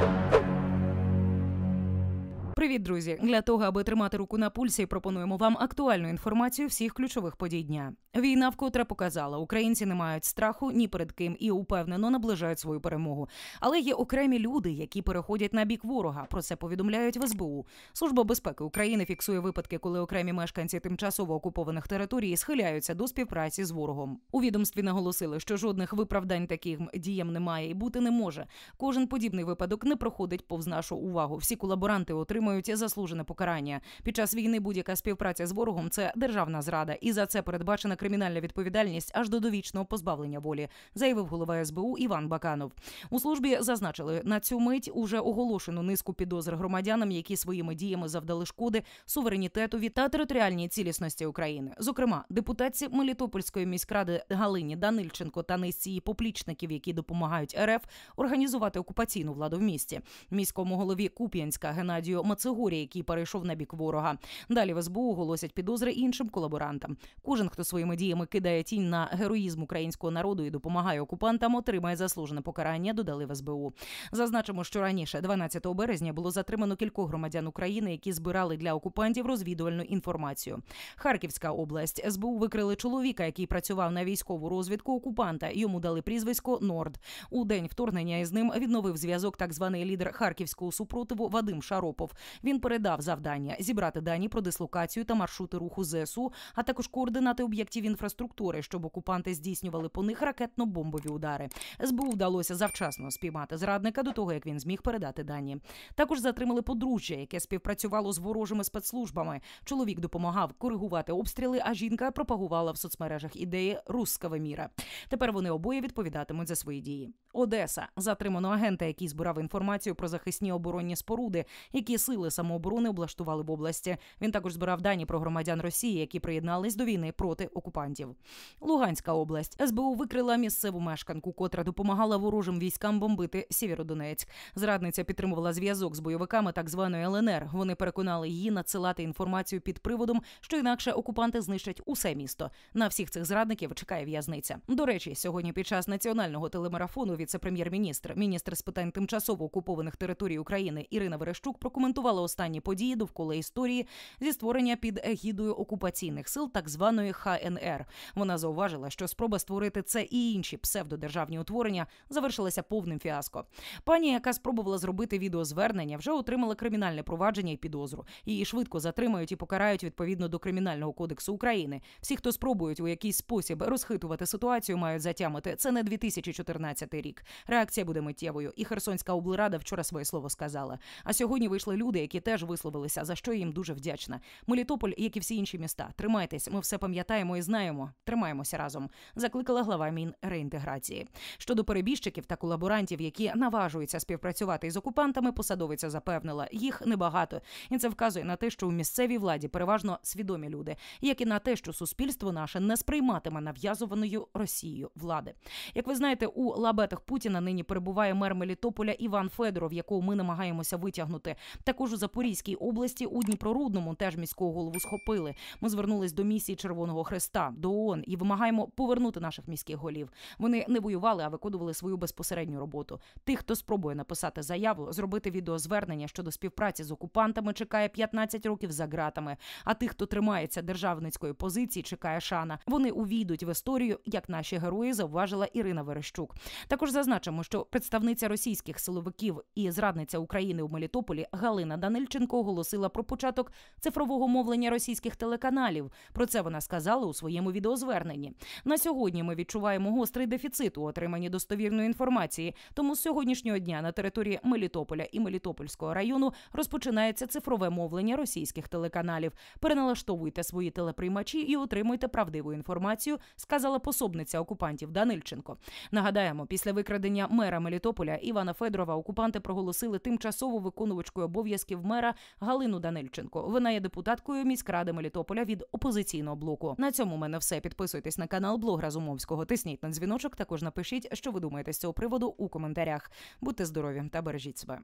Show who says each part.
Speaker 1: you Привіт, друзі! Для того, аби тримати руку на пульсі, пропонуємо вам актуальну інформацію всіх ключових подій дня. Війна вкотре показала, українці не мають страху ні перед ким і упевнено наближають свою перемогу. Але є окремі люди, які переходять на бік ворога. Про це повідомляють в СБУ. Служба безпеки України фіксує випадки, коли окремі мешканці тимчасово окупованих територій схиляються до співпраці з ворогом. У відомстві наголосили, що жодних виправдань таких діям немає і бути не може. Кожен подібний випадок не проходить повз нашу увагу. Всі колаборанти отримують отримують заслужене покарання. Під час війни будь-яка співпраця з ворогом це державна зрада, і за це передбачена кримінальна відповідальність аж до довічного позбавлення волі, заявив голова СБУ Іван Баканов. У службі зазначили на цю мить уже оголошену низку підозр громадянам, які своїми діями завдали шкоди суверенітетові та територіальній цілісності України. Зокрема, депутатці Мелітопольської міськради Галині Данильченко та низці її поплічників, які допомагають РФ організувати окупаційну владу в місті, міському голові Куп'янська Геннадію Мацелі Цигурі, який перейшов на бік ворога. Далі в СБУ оголосять підозри іншим колаборантам. Кожен, хто своїми діями кидає тінь на героїзм українського народу і допомагає окупантам, отримає заслужене покарання. Додали в СБУ. Зазначимо, що раніше, 12 березня, було затримано кількох громадян України, які збирали для окупантів розвідувальну інформацію. Харківська область СБУ викрили чоловіка, який працював на військову розвідку окупанта. Йому дали прізвисько Норд. У день вторгнення із ним відновив зв'язок так званий лідер харківського супротиву Вадим Шаропов. Він передав завдання зібрати дані про дислокацію та маршрути руху ЗСУ, а також координати об'єктів інфраструктури, щоб окупанти здійснювали по них ракетно-бомбові удари. СБУ вдалося завчасно спіймати зрадника до того, як він зміг передати дані. Також затримали подружжя, яке співпрацювало з ворожими спецслужбами. Чоловік допомагав коригувати обстріли, а жінка пропагувала в соцмережах ідеї рускава міра. Тепер вони обоє відповідатимуть за свої дії. Одеса затримано агента, який збирав інформацію про захисні оборонні споруди, які сили сили самооборони облаштували в області. Він також збирав дані про громадян Росії, які приєднались до війни проти окупантів. Луганська область СБУ викрила місцеву мешканку, котра допомагала ворожим військам бомбити Сєвєродонецьк. Зрадниця підтримувала зв'язок з бойовиками так званої ЛНР. Вони переконали її надсилати інформацію під приводом, що інакше окупанти знищать усе місто. На всіх цих зрадників чекає в'язниця. До речі, сьогодні під час національного телемарафону віце-прем'єр-міністр, міністр з питань тимчасово окупованих територій України Ірина Верещук прокоментувала коментувала останні події довкола історії зі створення під егідою окупаційних сил так званої ХНР. Вона зауважила, що спроба створити це і інші псевдодержавні утворення завершилася повним фіаско. Пані, яка спробувала зробити відеозвернення, вже отримала кримінальне провадження і підозру. Її швидко затримають і покарають відповідно до кримінального кодексу України. Всі, хто спробують у якийсь спосіб розхитувати ситуацію, мають затямити. Це не 2014 рік. Реакція буде миттєвою. І Херсонська облрада вчора своє слово сказала. А сьогодні вийшли люди, які теж висловилися, за що їм дуже вдячна. Мелітополь, як і всі інші міста, тримайтесь, ми все пам'ятаємо і знаємо. Тримаємося разом. Закликала глава Мінреінтеграції. Щодо перебіжчиків та колаборантів, які наважуються співпрацювати із окупантами, посадовиця запевнила, їх небагато, і це вказує на те, що у місцевій владі переважно свідомі люди, як і на те, що суспільство наше не сприйматиме нав'язуваною Росією влади. Як ви знаєте, у лабетах Путіна нині перебуває мер Мелітополя Іван Федоров, якого ми намагаємося витягнути. Також у Запорізькій області у Дніпрорудному теж міського голову схопили. Ми звернулись до місії Червоного Хреста до ООН і вимагаємо повернути наших міських голів. Вони не воювали, а виконували свою безпосередню роботу. Тих, хто спробує написати заяву, зробити відеозвернення щодо співпраці з окупантами, чекає 15 років за ґратами. А тих, хто тримається державницької позиції, чекає шана. Вони увійдуть в історію, як наші герої, зауважила Ірина Верещук. Також зазначимо, що представниця російських силовиків і зрадниця України у Мелітополі Галина Данильченко оголосила про початок цифрового мовлення російських телеканалів. Про це вона сказала у своєму відеозверненні. На сьогодні ми відчуваємо гострий дефіцит у отриманні достовірної інформації. Тому з сьогоднішнього дня на території Мелітополя і Мелітопольського району розпочинається цифрове мовлення російських телеканалів. Переналаштовуйте свої телеприймачі і отримуйте правдиву інформацію. Сказала пособниця окупантів Данильченко. Нагадаємо, після викрадення мера Мелітополя Івана Федорова окупанти проголосили тимчасово виконувачкою обов'язків обов'язків мера Галину Данильченко. Вона є депутаткою міськради Мелітополя від опозиційного блоку. На цьому в мене все. Підписуйтесь на канал Блог Разумовського. Тисніть на дзвіночок. Також напишіть, що ви думаєте з цього приводу у коментарях. Будьте здорові та бережіть себе.